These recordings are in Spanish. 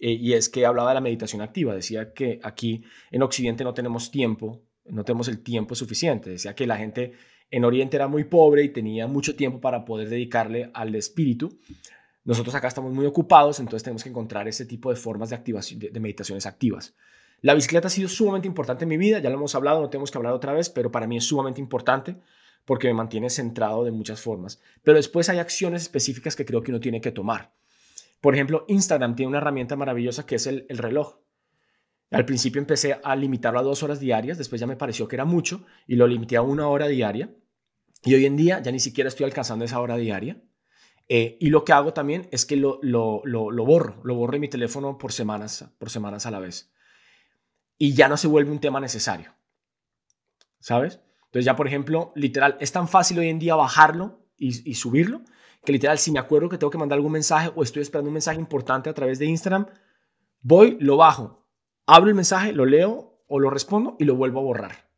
Eh, y es que hablaba de la meditación activa. Decía que aquí en Occidente no tenemos tiempo, no tenemos el tiempo suficiente. Decía que la gente en Oriente era muy pobre y tenía mucho tiempo para poder dedicarle al espíritu. Nosotros acá estamos muy ocupados, entonces tenemos que encontrar ese tipo de formas de, activación, de meditaciones activas. La bicicleta ha sido sumamente importante en mi vida, ya lo hemos hablado, no tenemos que hablar otra vez, pero para mí es sumamente importante porque me mantiene centrado de muchas formas. Pero después hay acciones específicas que creo que uno tiene que tomar. Por ejemplo, Instagram tiene una herramienta maravillosa que es el, reloj. Al principio empecé a limitarlo a dos horas diarias, después ya me pareció que era mucho y lo limité a una hora diaria. Y hoy en día ya ni siquiera estoy alcanzando esa hora diaria. Eh, y lo que hago también es que lo, borro, lo borro en mi teléfono por semanas, por semanas a la vez. Y ya no se vuelve un tema necesario. ¿Sabes? Entonces ya, por ejemplo, literal, es tan fácil hoy en día bajarlo y subirlo que literal, si me acuerdo que tengo que mandar algún mensaje o estoy esperando un mensaje importante a través de Instagram, voy, lo bajo, abro el mensaje, lo leo o lo respondo y lo vuelvo a borrar.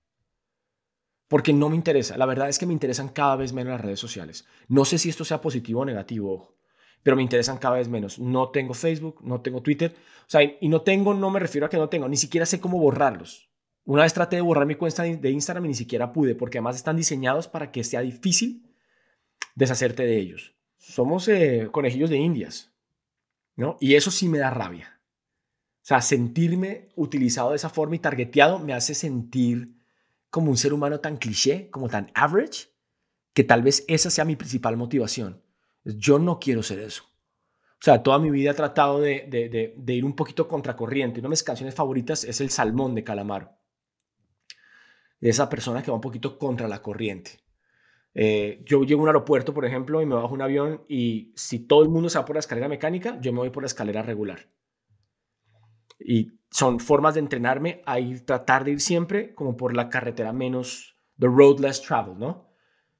Porque no me interesa. La verdad es que me interesan cada vez menos las redes sociales. No sé si esto sea positivo o negativo, pero me interesan cada vez menos. No tengo Facebook, no tengo Twitter, o sea, y no tengo, no me refiero a que no tengo, ni siquiera sé cómo borrarlos. Una vez traté de borrar mi cuenta de Instagram y ni siquiera pude, porque además están diseñados para que sea difícil deshacerte de ellos. Somos eh, conejillos de indias, ¿no? Y eso sí me da rabia. O sea, sentirme utilizado de esa forma y targeteado me hace sentir como un ser humano tan cliché, como tan average, que tal vez esa sea mi principal motivación. Yo no quiero ser eso. O sea, toda mi vida he tratado de, ir un poquito contracorriente. Una de mis canciones favoritas es El Salmón de calamar. De esa persona que va un poquito contra la corriente. Eh, yo llego a un aeropuerto, por ejemplo, y me bajo un avión y si todo el mundo se va por la escalera mecánica, yo me voy por la escalera regular. Y son formas de entrenarme a ir, tratar de ir siempre como por la carretera menos, the road less travel, ¿no?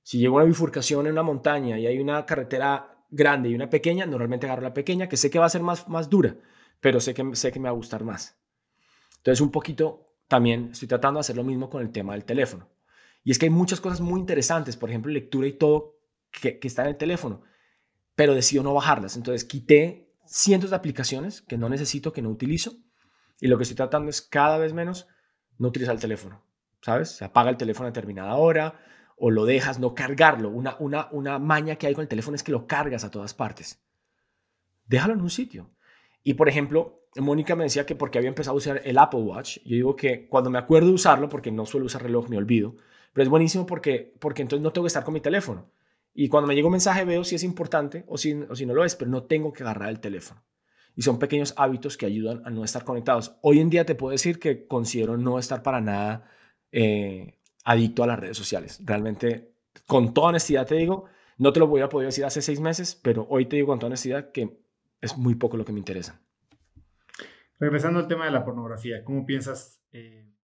Si llego a una bifurcación en una montaña y hay una carretera grande y una pequeña, normalmente agarro la pequeña, que sé que va a ser más, más dura, pero sé que, sé que me va a gustar más. Entonces, un poquito también estoy tratando de hacer lo mismo con el tema del teléfono. Y es que hay muchas cosas muy interesantes, por ejemplo, lectura y todo, que, está en el teléfono, pero decido no bajarlas. Entonces quité cientos de aplicaciones que no necesito, que no utilizo, y lo que estoy tratando es cada vez menos no utilizar el teléfono, ¿sabes? Se apaga el teléfono a determinada hora o lo dejas, no cargarlo. Una, una, una maña que hay con el teléfono es que lo cargas a todas partes. Déjalo en un sitio. Y por ejemplo, Mónica me decía que porque había empezado a usar el Apple Watch, yo digo que cuando me acuerdo de usarlo, porque no suelo usar reloj, me olvido, pero es buenísimo porque, porque entonces no tengo que estar con mi teléfono. Y cuando me llega un mensaje veo si es importante o si, si no lo es, pero no tengo que agarrar el teléfono. Y son pequeños hábitos que ayudan a no estar conectados. Hoy en día te puedo decir que considero no estar para nada eh, adicto a las redes sociales. Realmente, con toda honestidad te digo, no te lo voy a poder decir hace seis meses, pero hoy te digo con toda honestidad que es muy poco lo que me interesa. Regresando al tema de la pornografía, ¿cómo piensas eh,